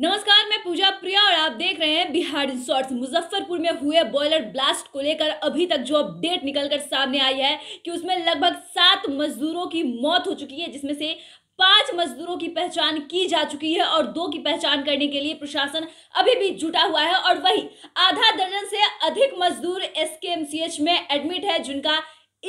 नमस्कार मैं पूजा प्रिया और आप देख रहे हैं बिहार इन शॉर्ट्स मुजफ्फरपुर में हुए बॉयलर ब्लास्ट को लेकर अभी तक जो अपडेट निकलकर सामने आई है कि उसमें लगभग सात मजदूरों की मौत हो चुकी है जिसमें से पांच मजदूरों की पहचान की जा चुकी है और दो की पहचान करने के लिए प्रशासन अभी भी जुटा हुआ है और वही आधा दर्जन से अधिक मजदूर एसकेएमसीएच में एडमिट है जिनका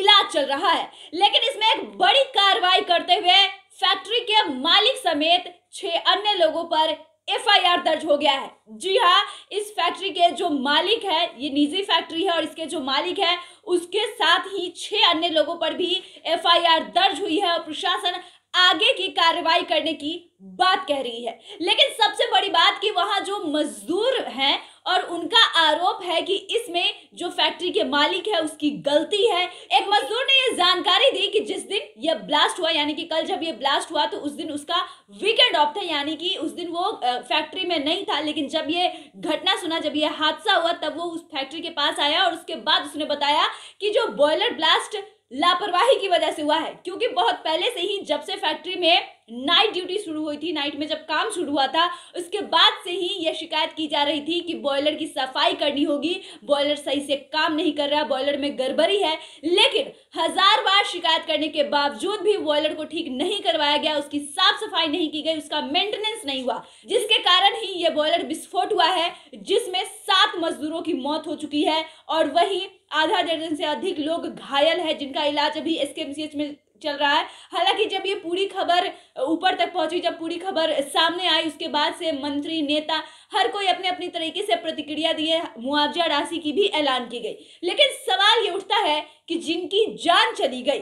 इलाज चल रहा है लेकिन इसमें एक बड़ी कार्रवाई करते हुए फैक्ट्री के मालिक समेत छह अन्य लोगों पर एफआईआर दर्ज हो गया है जी हाँ इस फैक्ट्री के जो मालिक है ये निजी फैक्ट्री है और इसके जो मालिक है उसके साथ ही छह अन्य लोगों पर भी एफआईआर दर्ज हुई है और प्रशासन आगे की कार्रवाई करने की बात कह रही है लेकिन सबसे बड़ी बात कि वहां जो मजदूर हैं और उनका आरोप है कि इसमें जो फैक्ट्री के मालिक है उसकी गलती है एक मजदूर ने यह जानकारी दी कि जिस दिन यह ब्लास्ट हुआ यानी कि कल जब यह ब्लास्ट हुआ तो उस दिन उसका वीकेंड ऑफ था यानी कि उस दिन वो फैक्ट्री में नहीं था लेकिन जब यह घटना सुना जब यह हादसा हुआ तब वो उस फैक्ट्री के पास आया और उसके बाद उसने बताया कि जो बॉयलर ब्लास्ट लापरवाही की वजह से हुआ है क्योंकि बहुत पहले से ही जब से फैक्ट्री में नाइट ड्यूटी शुरू हुई थी नाइट में जब काम शुरू हुआ था उसके बाद से ही यह शिकायत की जा रही थी कि बॉयलर की सफाई करनी होगी बॉयलर सही से काम नहीं कर रहा बॉयलर में गड़बड़ी है लेकिन हजार बार शिकायत करने के बावजूद भी बॉयलर को ठीक नहीं करवाया गया उसकी साफ सफाई नहीं की गई उसका मेंटेनेंस नहीं हुआ जिसके कारण ही यह बॉयलर विस्फोट हुआ है जिसमें सात मजदूरों की मौत हो चुकी है और वही आधा दर्जन से अधिक लोग घायल है जिनका इलाज अभी एस में चल रहा है हालांकि जब ये पूरी खबर ऊपर तक पहुंची जब पूरी खबर सामने आई उसके बाद से मंत्री नेता हर कोई अपने अपने तरीके से प्रतिक्रिया दिए मुआवजा राशि की भी ऐलान की गई लेकिन सवाल ये उठता है कि जिनकी जान चली गई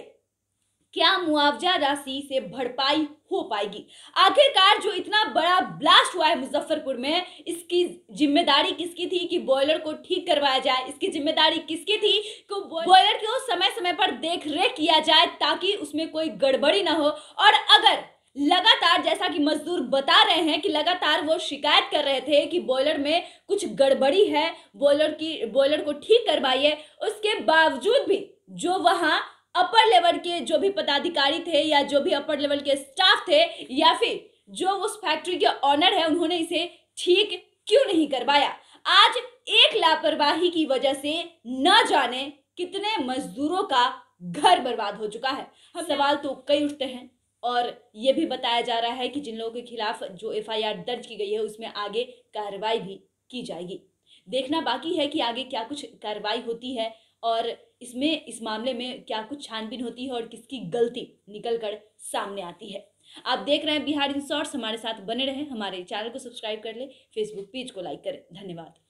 क्या मुआवजा राशि से भरपाई हो पाएगी आखिरकार जो इतना बड़ा ब्लास्ट हुआ है मुजफ्फरपुर में इसकी जिम्मेदारी किसकी थी कि बॉयलर को ठीक करवाया जाए इसकी जिम्मेदारी किसकी थी कि बॉयलर को समय समय पर देख रेख किया जाए ताकि उसमें कोई गड़बड़ी ना हो और अगर लगातार जैसा कि मजदूर बता रहे हैं कि लगातार वो शिकायत कर रहे थे कि बॉयलर में कुछ गड़बड़ी है बॉयलर की बॉयलर को ठीक करवाइए उसके बावजूद भी जो वहाँ अपर लेवल के जो भी पदाधिकारी थे या जो भी अपर लेवल के स्टाफ थे या फिर जो उस फैक्ट्री के ऑनर है उन्होंने इसे ठीक क्यों नहीं करवाया आज एक लापरवाही की वजह से न जाने कितने मजदूरों का घर बर्बाद हो चुका है हम सवाल तो कई उठते हैं और ये भी बताया जा रहा है कि जिन लोगों के खिलाफ जो एफआईआर दर्ज की गई है उसमें आगे कार्रवाई भी की जाएगी देखना बाकी है कि आगे क्या कुछ कार्रवाई होती है और इसमें इस मामले में क्या कुछ छानबीन होती है और किसकी गलती निकल कर सामने आती है आप देख रहे हैं बिहार इन शॉर्ट्स हमारे साथ बने रहें हमारे चैनल को सब्सक्राइब कर लें फेसबुक पेज को लाइक करें धन्यवाद